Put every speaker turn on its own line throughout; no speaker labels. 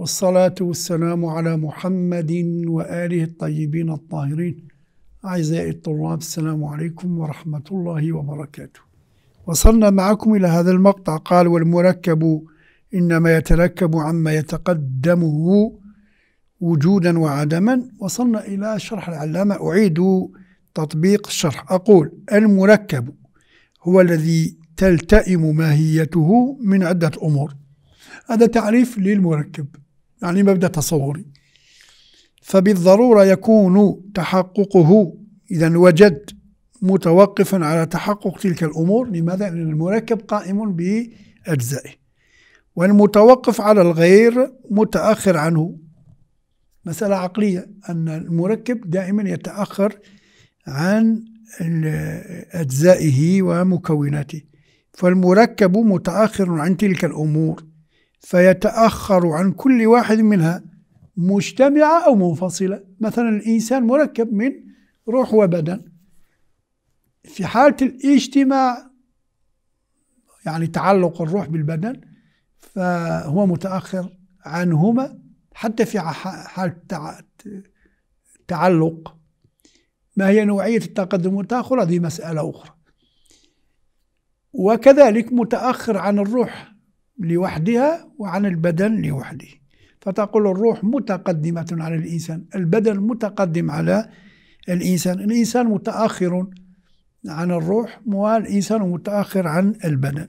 والصلاة والسلام على محمد وآله الطيبين الطاهرين أعزائي الطلاب السلام عليكم ورحمة الله وبركاته وصلنا معكم إلى هذا المقطع قال والمركب إنما يتركب عما يتقدمه وجودا وعدما وصلنا إلى شرح العلامة أعيد تطبيق الشرح أقول المركب هو الذي تلتئم ماهيته من عدة أمور هذا تعريف للمركب يعني مبدا تصوري فبالضروره يكون تحققه اذا وجد متوقفا على تحقق تلك الامور لماذا لان المركب قائم باجزائه والمتوقف على الغير متاخر عنه مساله عقليه ان المركب دائما يتاخر عن اجزائه ومكوناته فالمركب متاخر عن تلك الامور فيتأخر عن كل واحد منها مجتمعة أو منفصلة مثلا الإنسان مركب من روح وبدن في حالة الاجتماع يعني تعلق الروح بالبدن فهو متأخر عنهما حتى في حالة تعلق ما هي نوعية التقدم والتأخر هذه مسألة أخرى وكذلك متأخر عن الروح لوحدها وعن البدن لوحده فتقول الروح متقدمة على الإنسان البدن متقدم على الإنسان الإنسان متأخر عن الروح والإنسان متأخر عن البدن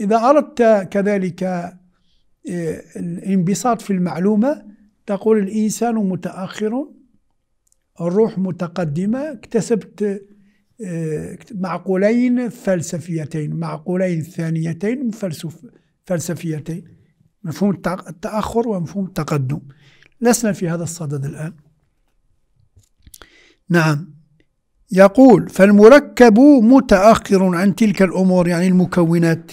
إذا أردت كذلك آه، الانبساط في المعلومة تقول الإنسان متأخر الروح متقدمة اكتسبت آه، معقولين فلسفيتين معقولين ثانيتين فلسفيتين فلسفيتين مفهوم التأخر ومفهوم التقدم لسنا في هذا الصدد الآن نعم يقول فالمركب متأخر عن تلك الأمور يعني المكونات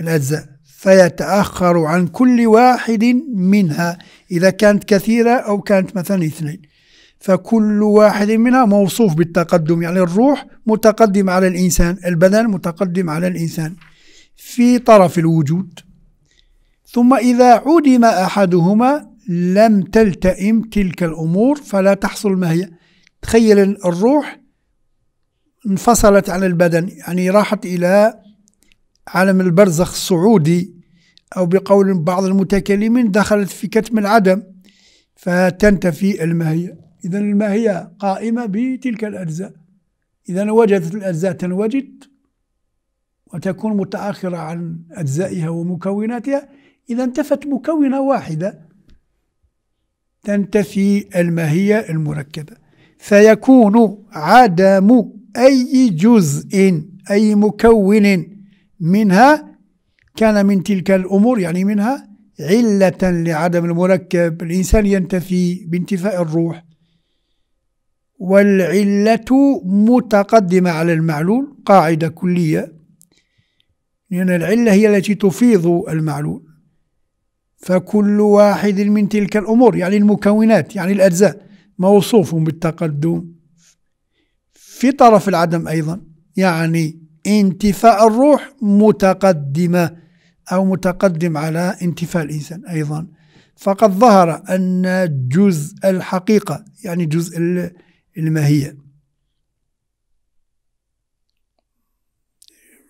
الأجزاء فيتأخر عن كل واحد منها إذا كانت كثيرة أو كانت مثلا اثنين فكل واحد منها موصوف بالتقدم يعني الروح متقدم على الإنسان البدن متقدم على الإنسان في طرف الوجود ثم إذا عدم أحدهما لم تلتئم تلك الأمور فلا تحصل ما هي تخيل الروح انفصلت عن البدن يعني راحت إلى عالم البرزخ الصعودي أو بقول بعض المتكلمين دخلت في كتم العدم فتنتفي الماهية إذا الماهية قائمة بتلك الأجزاء إذا وجدت الأجزاء تنوجد وتكون متأخرة عن أجزائها ومكوناتها إذا انتفت مكونة واحدة تنتفي الماهية المركبة فيكون عدم أي جزء أي مكون منها كان من تلك الأمور يعني منها علة لعدم المركب الإنسان ينتفي بانتفاء الروح والعلة متقدمة على المعلول قاعدة كلية لأن العلة هي التي تفيض المعلول فكل واحد من تلك الأمور يعني المكونات يعني الأجزاء موصوف بالتقدم في طرف العدم أيضا يعني انتفاء الروح متقدمة أو متقدم على انتفاء الإنسان أيضا فقد ظهر أن جزء الحقيقة يعني جزء الماهية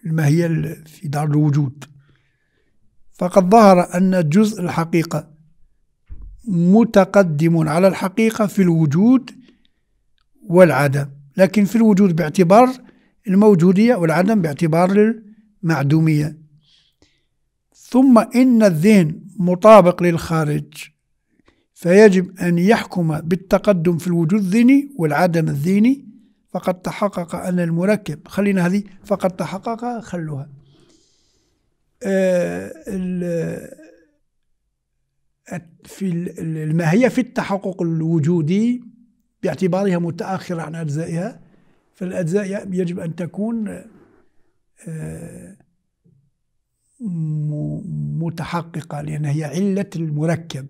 الماهية في دار الوجود فقد ظهر أن جزء الحقيقة متقدم على الحقيقة في الوجود والعدم لكن في الوجود باعتبار الموجودية والعدم باعتبار المعدومية ثم إن الذهن مطابق للخارج فيجب أن يحكم بالتقدم في الوجود الذهني والعدم الذهني فقد تحقق أن المركب خلينا هذه فقد تحقق خلوها آه، آه، في الماهية في التحقق الوجودي باعتبارها متأخرة عن أجزائها فالأجزاء يجب أن تكون آه، متحققة لأن هي علة المركب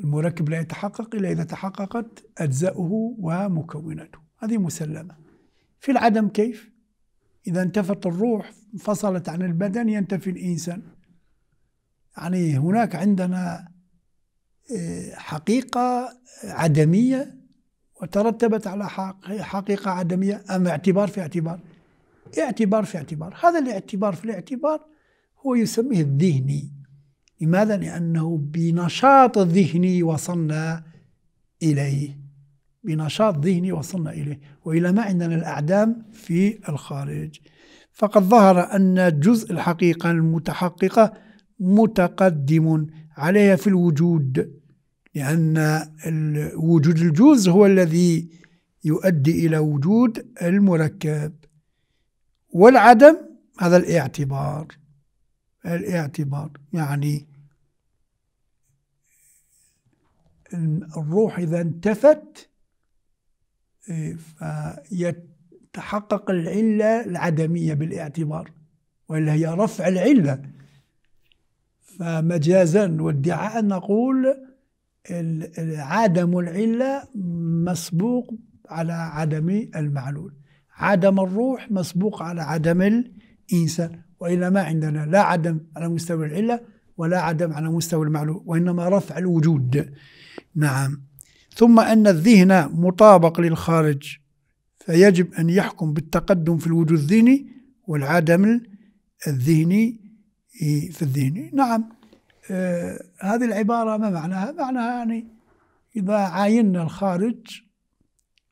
المركب لا يتحقق إلا إذا تحققت أجزاؤه ومكوناته هذه مسلمة في العدم كيف؟ إذا انتفت الروح انفصلت عن البدن ينتفي الإنسان يعني هناك عندنا آه، حقيقة عدمية وترتبت على حقيقة عدمية أم اعتبار في اعتبار اعتبار في اعتبار هذا الاعتبار في الاعتبار هو يسميه الذهني لماذا؟ لأنه بنشاط الذهني وصلنا إليه بنشاط ذهني وصلنا إليه وإلى ما عندنا الأعدام في الخارج فقد ظهر أن جزء الحقيقة المتحققة متقدم عليها في الوجود لأن وجود الجزء هو الذي يؤدي إلى وجود المركب والعدم هذا الاعتبار الاعتبار يعني الروح إذا انتفت فيتحقق العلة العدمية بالاعتبار وإلا هي رفع العلة فمجازا وادعاء نقول عدم العلة مسبوق على عدم المعلول عدم الروح مسبوق على عدم الإنسان وإلا ما عندنا لا عدم على مستوى العلة ولا عدم على مستوى المعلول وإنما رفع الوجود نعم ثم أن الذهن مطابق للخارج فيجب أن يحكم بالتقدم في الوجود الذهني والعدم الذهني في الذهن نعم آه هذه العبارة ما معناها معناها يعني إذا عاينا الخارج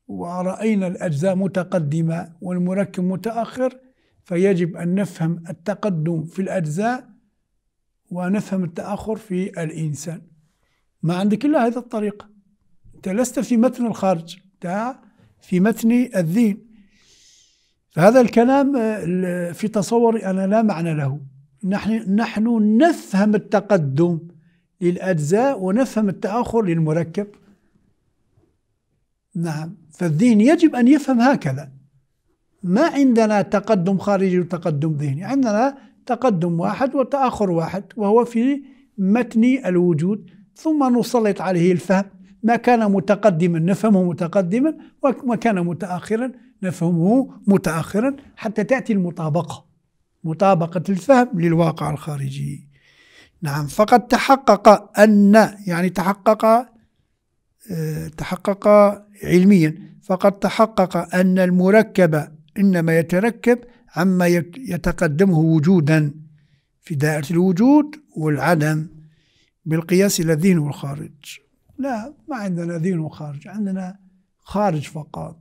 ورأينا الأجزاء متقدمة والمركب متأخر فيجب أن نفهم التقدم في الأجزاء ونفهم التأخر في الإنسان ما عندك إلا هذه الطريقة أنت لست في متن الخارج أنت في متن الذين فهذا الكلام آه، في تصوري أنا لا معنى له نحن, نحن نفهم التقدم للأجزاء ونفهم التأخر للمركب نعم فالذهن يجب أن يفهم هكذا ما عندنا تقدم خارجي وتقدم ذهني عندنا تقدم واحد وتأخر واحد وهو في متن الوجود ثم نسلط عليه الفهم ما كان متقدما نفهمه متقدما وما كان متاخرا نفهمه متاخرا حتى تاتي المطابقه مطابقه الفهم للواقع الخارجي نعم فقد تحقق ان يعني تحقق آه، تحقق علميا فقد تحقق ان المركب انما يتركب عما يتقدمه وجودا في دائره الوجود والعدم بالقياس الى الذهن والخارج لا ما عندنا دين وخارج عندنا خارج فقط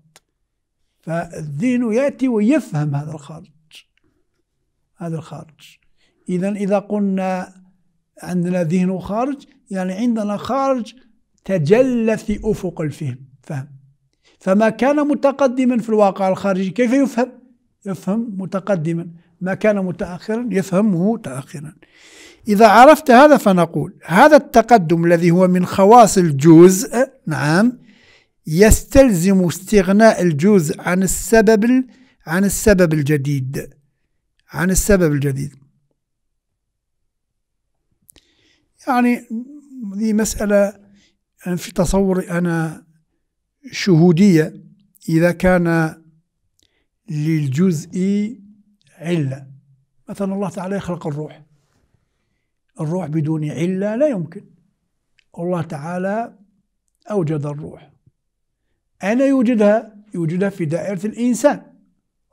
فالدين يأتي ويفهم هذا الخارج هذا الخارج إذا إذا قلنا عندنا ذهن وخارج يعني عندنا خارج تجلى في أفق الفهم فهم فما كان متقدما في الواقع الخارجي كيف يفهم؟ يفهم متقدما ما كان متأخرا يفهمه متأخرا إذا عرفت هذا فنقول هذا التقدم الذي هو من خواص الجزء أه، نعم يستلزم استغناء الجزء عن السبب عن السبب الجديد عن السبب الجديد يعني هذه مسألة في تصوري أنا شهودية إذا كان للجزء علة مثلا الله تعالى يخلق الروح الروح بدون علة لا يمكن الله تعالى أوجد الروح أين يوجدها؟ يوجدها في دائرة الإنسان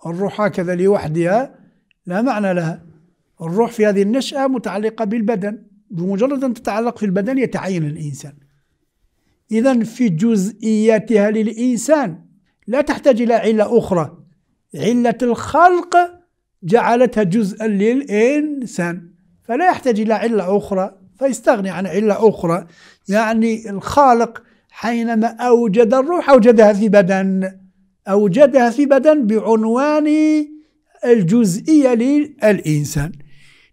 الروح هكذا لوحدها لا معنى لها الروح في هذه النشأة متعلقة بالبدن بمجرد أن تتعلق في البدن يتعين الإنسان إذا في جزئياتها للإنسان لا تحتاج إلى علة أخرى علة الخلق جعلتها جزءا للإنسان فلا يحتاج إلى علة أخرى فيستغني عن علة أخرى يعني الخالق حينما أوجد الروح أوجدها في بدن أوجدها في بدن بعنوان الجزئية للإنسان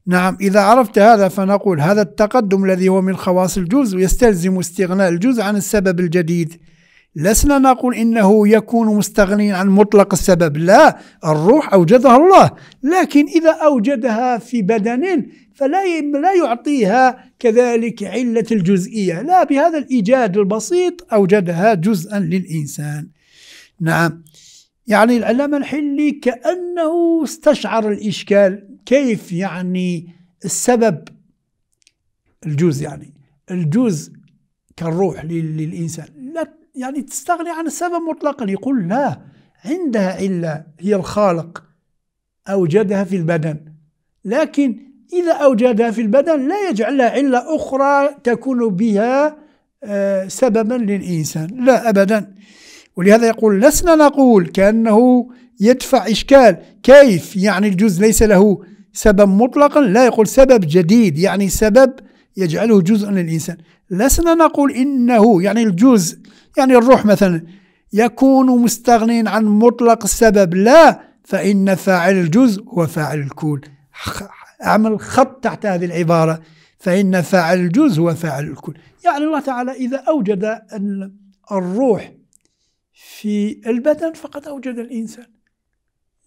نعم إذا عرفت هذا فنقول هذا التقدم الذي هو من خواص الجزء يستلزم استغناء الجزء عن السبب الجديد لسنا نقول انه يكون مستغنيا عن مطلق السبب لا الروح اوجدها الله لكن اذا اوجدها في بدن فلا لا يعطيها كذلك عله الجزئيه لا بهذا الايجاد البسيط اوجدها جزءا للانسان نعم يعني العلامه الحلي كانه استشعر الاشكال كيف يعني السبب الجزء يعني الجزء كالروح للانسان لا يعني تستغني عن السبب مطلقا يقول لا عندها علة هي الخالق أوجدها في البدن لكن إذا أوجدها في البدن لا يجعل لها علة أخرى تكون بها آه، سببا للإنسان لا أبدا ولهذا يقول لسنا نقول كأنه يدفع إشكال كيف يعني الجزء ليس له سبب مطلقا لا يقول سبب جديد يعني سبب يجعله جزءا للإنسان لسنا نقول إنه يعني الجزء يعني الروح مثلا يكون مستغنيا عن مطلق السبب لا فإن فاعل الجزء هو فاعل الكون أعمل خط تحت هذه العبارة فإن فاعل الجزء هو فاعل الكون يعني الله تعالى إذا أوجد الروح في البدن فقد أوجد الإنسان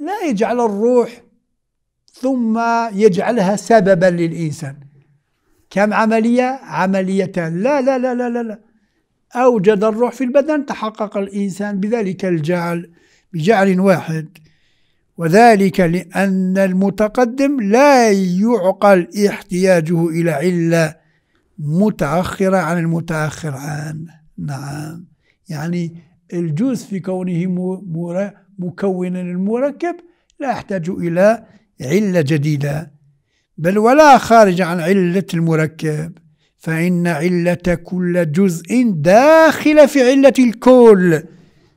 لا يجعل الروح ثم يجعلها سببا للإنسان كم عملية؟ عمليتان لا لا لا لا لا, لا. أوجد الروح في البدن تحقق الإنسان بذلك الجعل بجعل واحد وذلك لأن المتقدم لا يعقل احتياجه إلى علة متأخرة عن المتأخر عنه نعم يعني الجزء في كونه مكونا المركب لا يحتاج إلى علة جديدة بل ولا خارج عن علة المركب فإن علة كل جزء داخل في علة الكل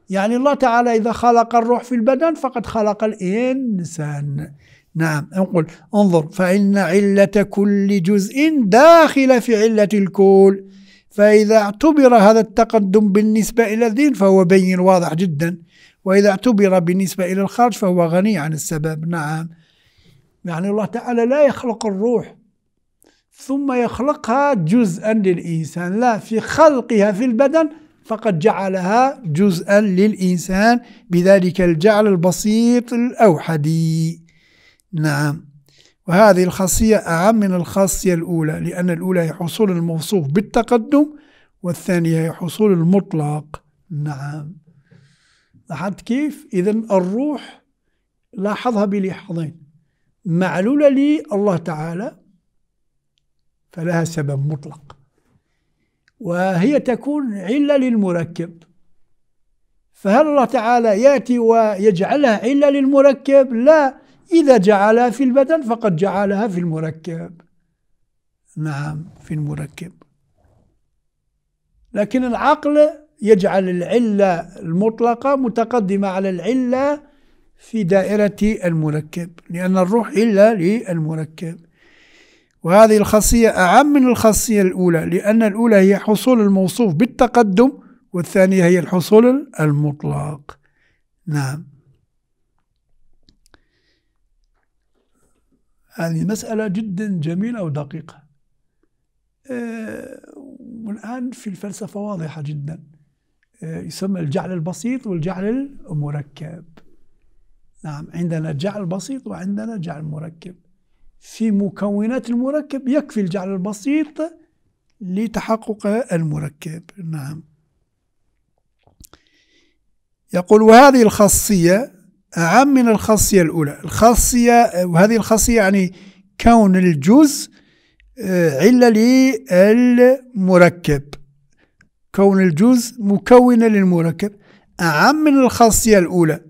يعني الله تعالى إذا خلق الروح في البدن فقد خلق الإنسان نعم انقل انظر فإن علة كل جزء داخل في علة الكل فإذا اعتبر هذا التقدم بالنسبة إلى الدين فهو بين واضح جدا وإذا اعتبر بالنسبة إلى الخارج فهو غني عن السبب نعم يعني الله تعالى لا يخلق الروح ثم يخلقها جزءا للإنسان لا في خلقها في البدن فقد جعلها جزءا للإنسان بذلك الجعل البسيط الأوحدي نعم وهذه الخاصية أعم من الخاصية الأولى لأن الأولى هي حصول الموصوف بالتقدم والثانية هي حصول المطلق نعم لاحظت كيف؟ إذا الروح لاحظها بلحظين معلولة لله تعالى فلها سبب مطلق وهي تكون علة للمركب فهل الله تعالى يأتي ويجعلها علة للمركب لا إذا جعلها في البدن فقد جعلها في المركب نعم في المركب لكن العقل يجعل العلة المطلقة متقدمة على العلة في دائرة المركب لأن الروح إلا للمركب وهذه الخاصية أعم من الخاصية الأولى لأن الأولى هي حصول الموصوف بالتقدم والثانية هي الحصول المطلق نعم هذه مسألة جدا جميلة ودقيقة آه، والآن في الفلسفة واضحة جدا آه، يسمى الجعل البسيط والجعل المركب نعم عندنا جعل بسيط وعندنا جعل مركب في مكونات المركب يكفي الجعل البسيط لتحقق المركب نعم يقول وهذه الخاصية أعم من الخاصية الأولى الخاصية وهذه الخاصية يعني كون الجزء آه، علة للمركب كون الجزء مكونة للمركب أعم من الخاصية الأولى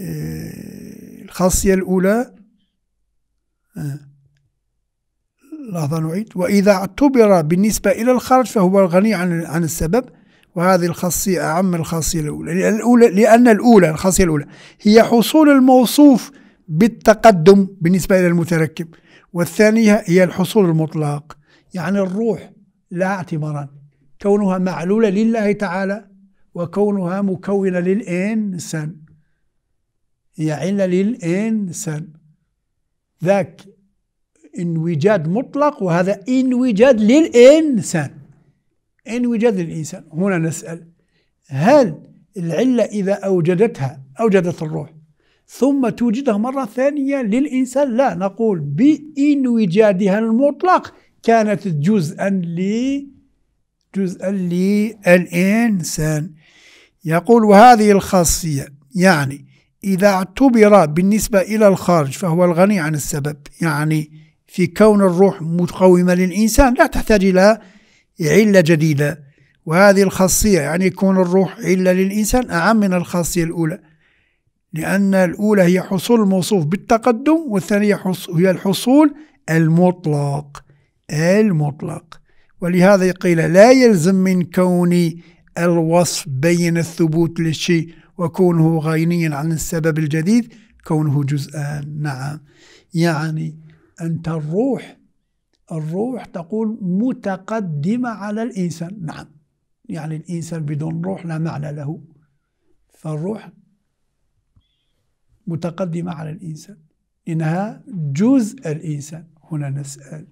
آه، الخاصية الأولى آه. لحظة نعيد وإذا اعتبر بالنسبة إلى الخرج فهو الغني عن عن السبب وهذه الخاصية أعم الخاصية الأولى الأولى لأن الأولى الخاصية الأولى هي حصول الموصوف بالتقدم بالنسبة إلى المتركب والثانية هي الحصول المطلق يعني الروح لا اعتباران كونها معلولة لله تعالى وكونها مكونة للإنسان هي يعني علة للإنسان ذاك انوجاد مطلق وهذا انوجاد للإنسان انوجاد للإنسان هنا نسأل هل العلة إذا أوجدتها أوجدت الروح ثم توجدها مرة ثانية للإنسان لا نقول بإنوجادها المطلق كانت جزءا ل جزءا للإنسان يقول وهذه الخاصية يعني إذا اعتبر بالنسبة إلى الخارج فهو الغني عن السبب يعني في كون الروح متقومة للإنسان لا تحتاج إلى علة جديدة وهذه الخاصية يعني يكون الروح علة للإنسان أعم من الخاصية الأولى لأن الأولى هي حصول الموصوف بالتقدم والثانية هي الحصول المطلق المطلق ولهذا قيل لا يلزم من كون الوصف بين الثبوت للشيء وكونه غينيا عن السبب الجديد كونه جزءان نعم يعني أنت الروح الروح تقول متقدمة على الإنسان نعم يعني الإنسان بدون روح لا معنى له فالروح متقدمة على الإنسان إنها جزء الإنسان هنا نسأل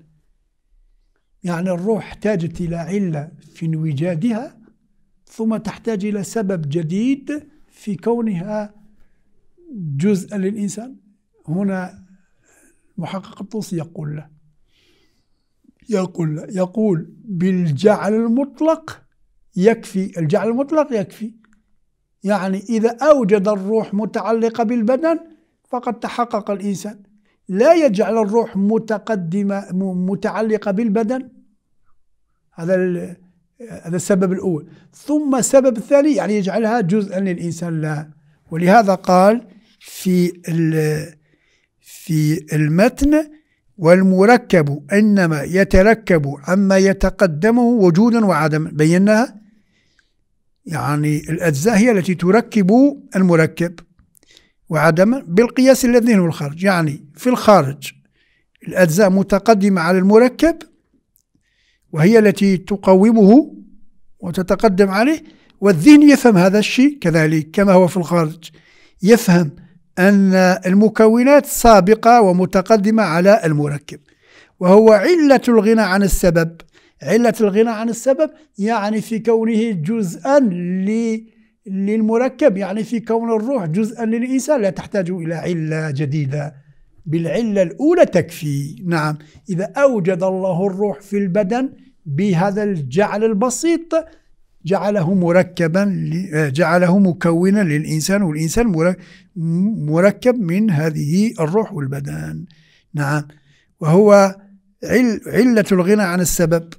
يعني الروح احتاجت إلى علة في انوجادها ثم تحتاج إلى سبب جديد في كونها جزءا للإنسان هنا المحقق الطوسي يقول له يقول له يقول بالجعل المطلق يكفي الجعل المطلق يكفي يعني إذا أوجد الروح متعلقة بالبدن فقد تحقق الإنسان لا يجعل الروح متقدمة متعلقة بالبدن هذا هذا السبب الأول ثم السبب الثاني يعني يجعلها جزءا للإنسان لا ولهذا قال في في المتن والمركب إنما يتركب عما يتقدمه وجودا وعدما بيناها يعني الأجزاء هي التي تركب المركب وعدما بالقياس الذي هو الخارج يعني في الخارج الأجزاء متقدمة على المركب وهي التي تقومه وتتقدم عليه والذهن يفهم هذا الشيء كذلك كما هو في الخارج يفهم أن المكونات سابقة ومتقدمة على المركب وهو علة الغنى عن السبب علة الغنى عن السبب يعني في كونه جزءا للمركب يعني في كون الروح جزءا للإنسان لا تحتاج إلى علة جديدة بالعلة الأولى تكفي نعم إذا أوجد الله الروح في البدن بهذا الجعل البسيط جعله مركبا آه، جعله مكونا للإنسان والإنسان مركب من هذه الروح والبدن نعم وهو علة الغنى عن السبب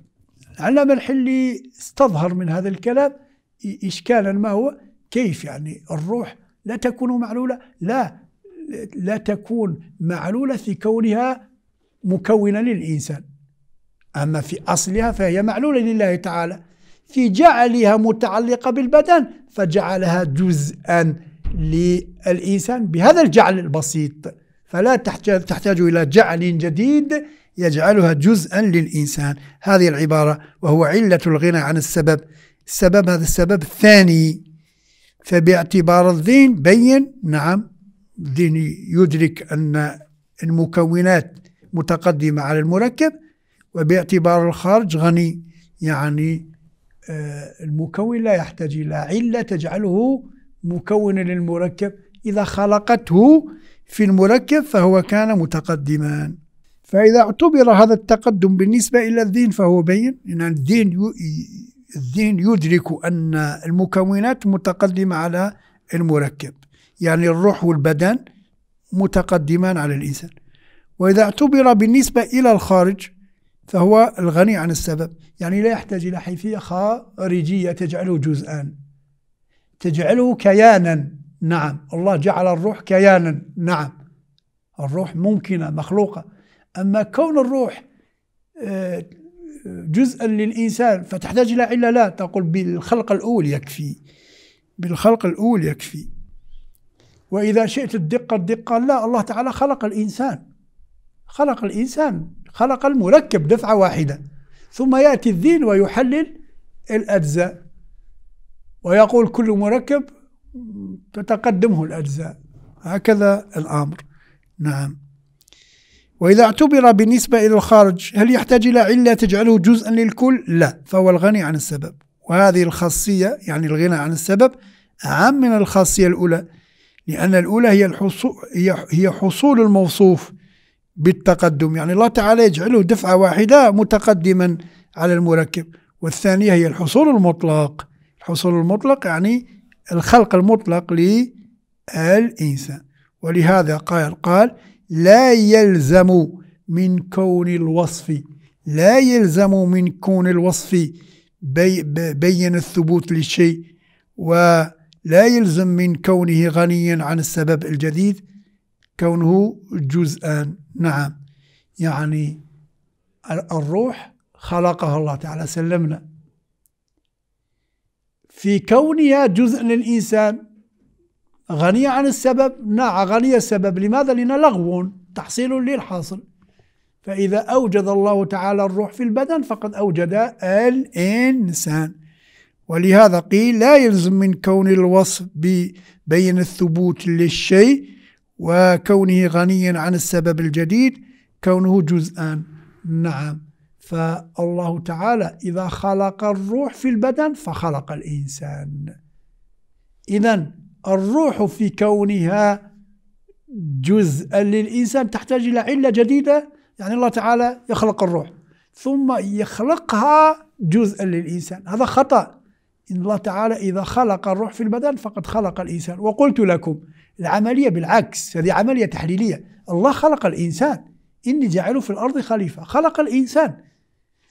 علامة الحلي استظهر من هذا الكلام إشكالا ما هو كيف يعني الروح لا تكون معلولة لا لا تكون معلولة في كونها مكونة للإنسان أما في أصلها فهي معلولة لله تعالى في جعلها متعلقة بالبدن فجعلها جزءا للإنسان بهذا الجعل البسيط فلا تحتاج, تحتاج إلى جعل جديد يجعلها جزءا للإنسان هذه العبارة وهو علة الغنى عن السبب السبب هذا السبب الثاني فباعتبار الذين بين نعم الديني يدرك أن المكونات متقدمة على المركب وباعتبار الخارج غني يعني آه، المكون لا يحتاج إلى علة تجعله مكونا للمركب إذا خلقته في المركب فهو كان متقدما فإذا اعتبر هذا التقدم بالنسبة إلى الدين فهو بين أن الدين الدين يدرك أن المكونات متقدمة على المركب يعني الروح والبدن متقدمان على الإنسان وإذا اعتبر بالنسبة إلى الخارج فهو الغني عن السبب يعني لا يحتاج إلى حيثية خارجية تجعله جزءا تجعله كيانا نعم الله جعل الروح كيانا نعم الروح ممكنة مخلوقة أما كون الروح آه، جزءا للإنسان فتحتاج إلى علة لا تقول بالخلق الأول يكفي بالخلق الأول يكفي وإذا شئت الدقة الدقة لا الله تعالى خلق الإنسان خلق الإنسان خلق المركب دفعة واحدة ثم يأتي الدين ويحلل الأجزاء ويقول كل مركب تتقدمه الأجزاء هكذا الأمر نعم وإذا اعتبر بالنسبة إلى الخارج هل يحتاج إلى علة تجعله جزءا للكل؟ لا فهو الغني عن السبب وهذه الخاصية يعني الغنى عن السبب أعم من الخاصية الأولى لأن الأولى هي الحصول هي حصول الموصوف بالتقدم يعني الله تعالى يجعله دفعة واحدة متقدما على المركب والثانية هي الحصول المطلق الحصول المطلق يعني الخلق المطلق للإنسان ولهذا قال قال لا يلزم من كون الوصف لا يلزم من كون الوصف بي بين الثبوت للشيء و لا يلزم من كونه غنيا عن السبب الجديد كونه جزءا نعم يعني الروح خلقها الله تعالى سلمنا في كونها جزء للإنسان غنية عن السبب نعم غنية السبب لماذا؟ لنا لغو تحصيل للحاصل فإذا أوجد الله تعالى الروح في البدن فقد أوجد الإنسان ولهذا قيل لا يلزم من كون الوصف بين الثبوت للشيء وكونه غنيا عن السبب الجديد كونه جزءا نعم فالله تعالى إذا خلق الروح في البدن فخلق الإنسان إذا الروح في كونها جزءا للإنسان تحتاج إلى علة جديدة يعني الله تعالى يخلق الروح ثم يخلقها جزءا للإنسان هذا خطأ إن الله تعالى إذا خلق الروح في البدن فقد خلق الإنسان وقلت لكم العملية بالعكس هذه عملية تحليلية الله خلق الإنسان إني جاعله في الأرض خليفة خلق الإنسان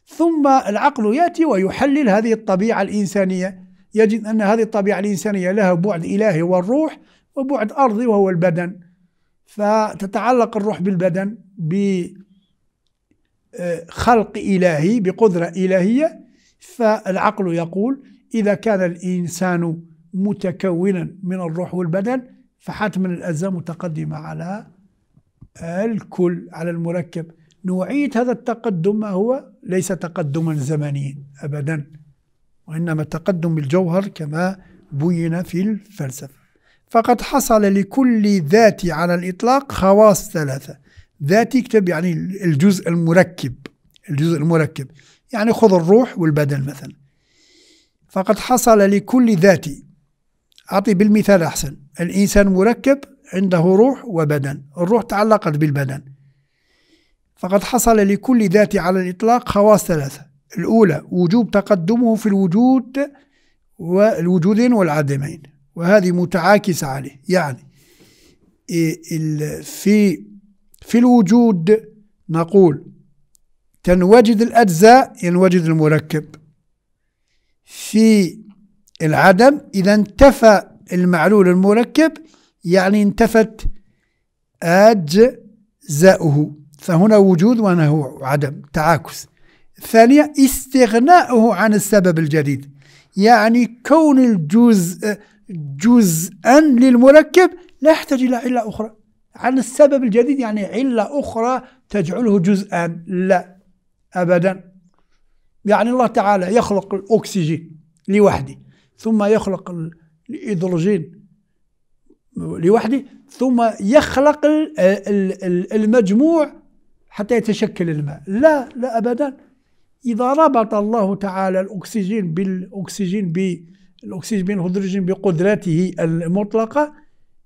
ثم العقل يأتي ويحلل هذه الطبيعة الإنسانية يجد أن هذه الطبيعة الإنسانية لها بعد إلهي والروح وبعد أرضي وهو البدن فتتعلق الروح بالبدن بخلق آه، إلهي بقدرة إلهية فالعقل يقول إذا كان الإنسان متكونا من الروح والبدن فحتما الأجزاء متقدمة على الكل على المركب نوعية هذا التقدم ما هو ليس تقدما زمنيا أبدا وإنما تقدم الجوهر كما بين في الفلسفة فقد حصل لكل ذات على الإطلاق خواص ثلاثة ذات يكتب يعني الجزء المركب الجزء المركب يعني خذ الروح والبدن مثلا فقد حصل لكل ذاتي أعطي بالمثال أحسن الإنسان مركب عنده روح وبدن الروح تعلقت بالبدن فقد حصل لكل ذات على الإطلاق خواص ثلاثة الأولى وجوب تقدمه في الوجود والوجودين والعدمين وهذه متعاكسة عليه يعني في في الوجود نقول تنوجد الأجزاء ينوجد المركب في العدم إذا انتفى المعلول المركب يعني انتفت أجزاؤه فهنا وجود وهنا عدم تعاكس ثانيا استغناؤه عن السبب الجديد يعني كون الجزء جزءا للمركب لا يحتاج إلى علة أخرى عن السبب الجديد يعني علة أخرى تجعله جزءا لا أبدا يعني الله تعالى يخلق الأكسجين لوحده ثم يخلق الهيدروجين لوحده ثم يخلق المجموع حتى يتشكل الماء لا لا أبدا إذا ربط الله تعالى الأكسجين بالأكسجين بالأكسجين بالهيدروجين بقدرته المطلقة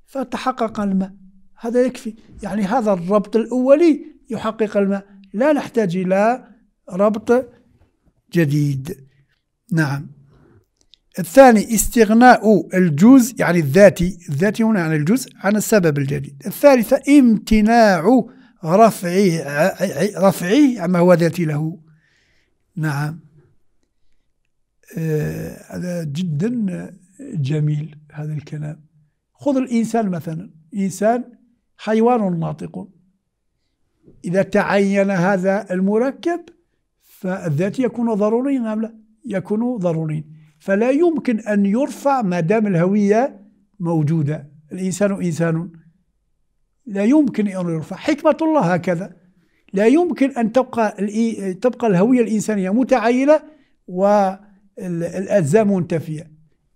فتحقق الماء هذا يكفي يعني هذا الربط الأولي يحقق الماء لا نحتاج إلى ربط جديد نعم الثاني استغناء الجزء يعني الذاتي الذاتي هنا عن الجزء عن السبب الجديد الثالثة امتناع رفعه رفعه عما يعني هو ذاتي له نعم آه، هذا آه جدا جميل هذا الكلام خذ الإنسان مثلا إنسان حيوان ناطق إذا تعين هذا المركب فالذات يكون ضروريا أم لا يكون ضروريا فلا يمكن أن يرفع ما دام الهوية موجودة الإنسان إنسان لا يمكن أن يرفع حكمة الله هكذا لا يمكن أن تبقى تبقى الهوية الإنسانية متعيلة والأجزاء منتفية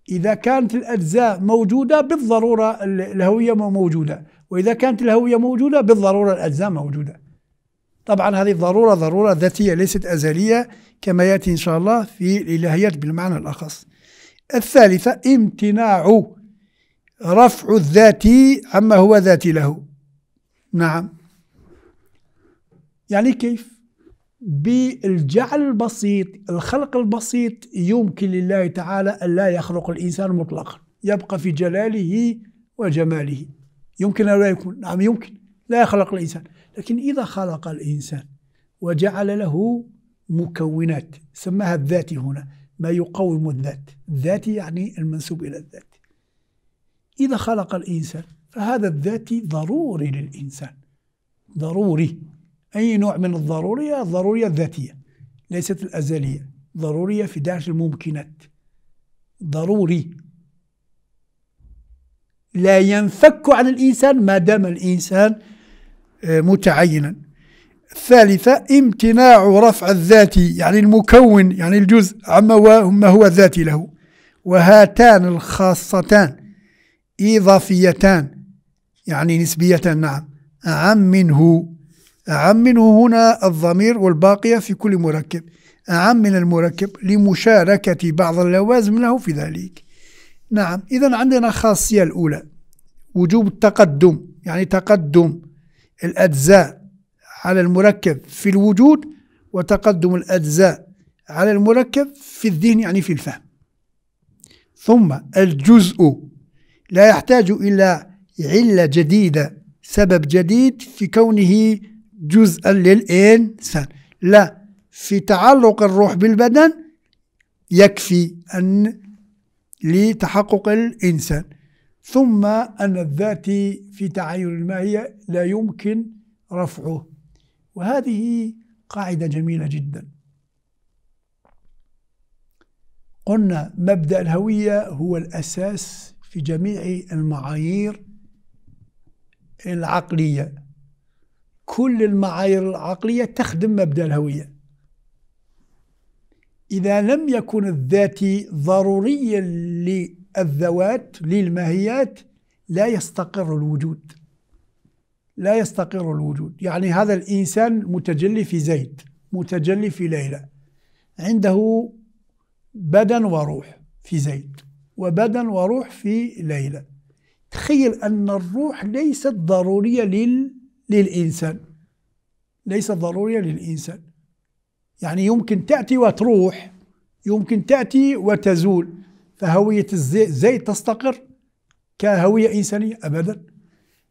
إذا كانت الأجزاء موجودة بالضرورة الهوية موجودة وإذا كانت الهوية موجودة بالضرورة الأجزاء موجودة طبعا هذه الضرورة ضرورة ذاتية ليست أزلية كما يأتي إن شاء الله في الإلهيات بالمعنى الأخص الثالثة امتناع رفع الذات عما هو ذاتي له نعم يعني كيف بالجعل البسيط الخلق البسيط يمكن لله تعالى أن لا يخلق الإنسان مطلقا يبقى في جلاله وجماله يمكن أن لا يكون نعم يمكن لا يخلق الإنسان لكن إذا خلق الإنسان وجعل له مكونات سماها الذات هنا ما يقوم الذات الذات يعني المنسوب إلى الذات إذا خلق الإنسان فهذا الذات ضروري للإنسان ضروري أي نوع من الضرورية الضرورية الذاتية ليست الأزلية ضرورية في داخل الممكنات ضروري لا ينفك عن الإنسان ما دام الإنسان آه، متعينا الثالثة امتناع رفع الذاتي يعني المكون يعني الجزء عما ما هو ذاتي له وهاتان الخاصتان إضافيتان يعني نسبية نعم أعم منه أعم منه هنا الضمير والباقية في كل مركب أعم من المركب لمشاركة بعض اللوازم له في ذلك نعم إذا عندنا خاصية الأولى وجوب التقدم يعني تقدم الأجزاء على المركب في الوجود وتقدم الأجزاء على المركب في الذهن يعني في الفهم ثم الجزء لا يحتاج إلى علة جديدة سبب جديد في كونه جزءا للإنسان لا في تعلق الروح بالبدن يكفي أن لتحقق الإنسان ثم أن الذاتي في تعاين الماهية لا يمكن رفعه وهذه قاعدة جميلة جدا قلنا مبدأ الهوية هو الأساس في جميع المعايير العقلية كل المعايير العقلية تخدم مبدأ الهوية إذا لم يكن الذاتي ضروريا الذوات للماهيات لا يستقر الوجود لا يستقر الوجود يعني هذا الإنسان متجلي في زيد متجلي في ليلى عنده بدن وروح في زيد وبدن وروح في ليلى تخيل أن الروح ليست ضرورية لل... للإنسان ليست ضرورية للإنسان يعني يمكن تأتي وتروح يمكن تأتي وتزول فهوية الزيت تستقر كهوية إنسانية أبدا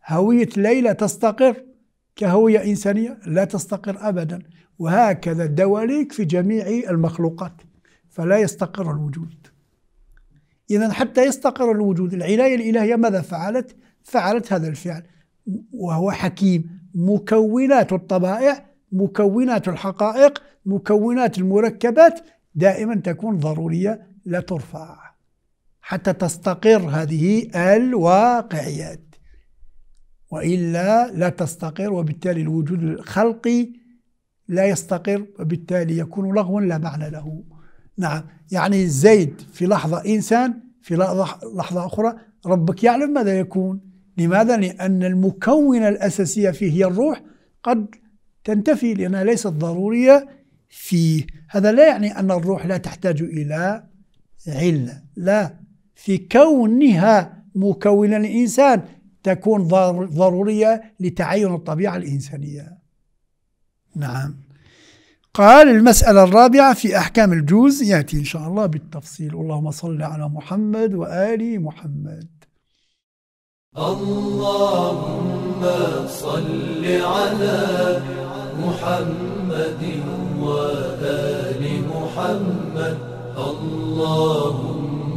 هوية ليلى تستقر كهوية إنسانية لا تستقر أبدا وهكذا الدواليك في جميع المخلوقات فلا يستقر الوجود إذا حتى يستقر الوجود العناية الإلهية ماذا فعلت؟ فعلت هذا الفعل وهو حكيم مكونات الطبائع مكونات الحقائق مكونات المركبات دائما تكون ضرورية لا ترفع حتى تستقر هذه الواقعيات والا لا تستقر وبالتالي الوجود الخلقي لا يستقر وبالتالي يكون لغوا لا معنى له نعم يعني زيد في لحظه انسان في لحظه اخرى ربك يعلم ماذا يكون لماذا لان المكونه الاساسيه فيه هي الروح قد تنتفي لانها ليست ضروريه فيه هذا لا يعني ان الروح لا تحتاج الى عله لا في كونها مكونا للإنسان تكون ضرورية لتعين الطبيعة الإنسانية نعم قال المسألة الرابعة في أحكام الجوز يأتي إن شاء الله بالتفصيل اللهم صل على محمد وآل محمد اللهم صل على محمد وآل محمد اللهم